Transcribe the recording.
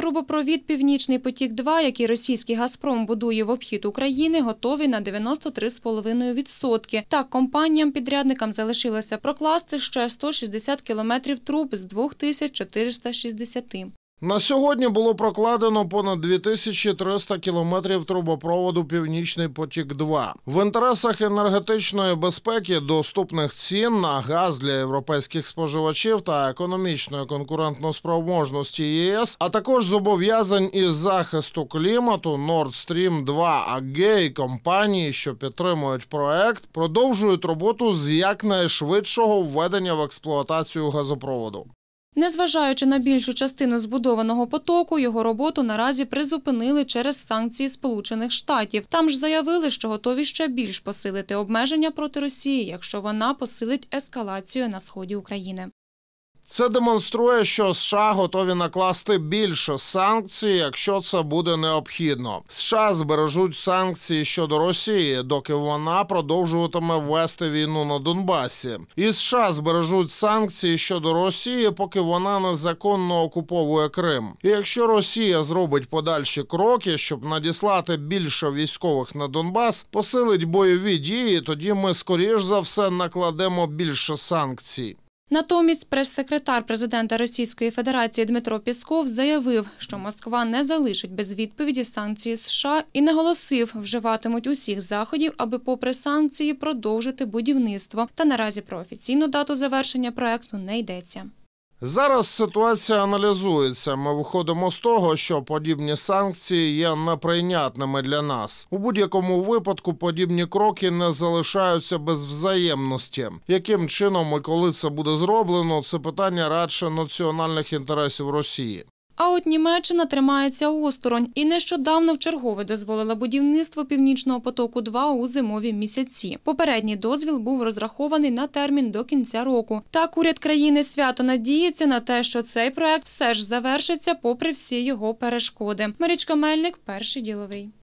Трубопровід Північний потік 2 який російський Газпром будує в обхід України, готовий на 93,5%. Так компаніям-підрядникам залишилося прокласти ще 160 кілометрів труб з 2460. На сьогодні було прокладено понад 2300 кілометрів трубопроводу Північний потік. потік-2». в інтересах енергетичної безпеки, доступних цін на газ для європейських споживачів та економічної конкурентноспроможності ЄС, а також зобов'язань із захисту клімату Nord Stream 2 АГ і компанії, що підтримують проект, продовжують роботу з якнайшвидшого введення в експлуатацію газопроводу. Незважаючи на більшу частину збудованого потоку, його роботу наразі призупинили через санкції Сполучених Штатів. Там ж заявили, що готові ще більш посилити обмеження проти Росії, якщо вона посилить ескалацію на сході України. Це демонструє, що США готові накласти більше санкцій, якщо це буде необхідно. США збережуть санкції щодо Росії, доки вона продовжуватиме вести війну на Донбасі, і США збережуть санкції щодо Росії, поки вона незаконно окуповує Крим. І Якщо Росія зробить подальші кроки, щоб надіслати більше військових на Донбас, посилить бойові дії, тоді ми скоріш за все накладемо більше санкцій. Натомість прес-секретар президента Російської Федерації Дмитро Пісков заявив, що Москва не залишить без відповіді санкції США і наголосив, вживатимуть усіх заходів, аби, попри санкції, продовжити будівництво. Та наразі про офіційну дату завершення проекту не йдеться. Зараз ситуація аналізується. Ми виходимо з того, що подібні санкції є неприйнятними для нас у будь-якому випадку. Подібні кроки не залишаються без взаємності. Яким чином і коли це буде зроблено, це питання радше національних інтересів Росії. А от Німеччина тримається осторонь і нещодавно в чергове дозволила будівництво північного потоку 2 у зимові місяці. Попередній дозвіл був розрахований на термін до кінця року. Так уряд країни свято надіється на те, що цей проект все ж завершиться, попри всі його перешкоди. Марічка Мельник перший діловий.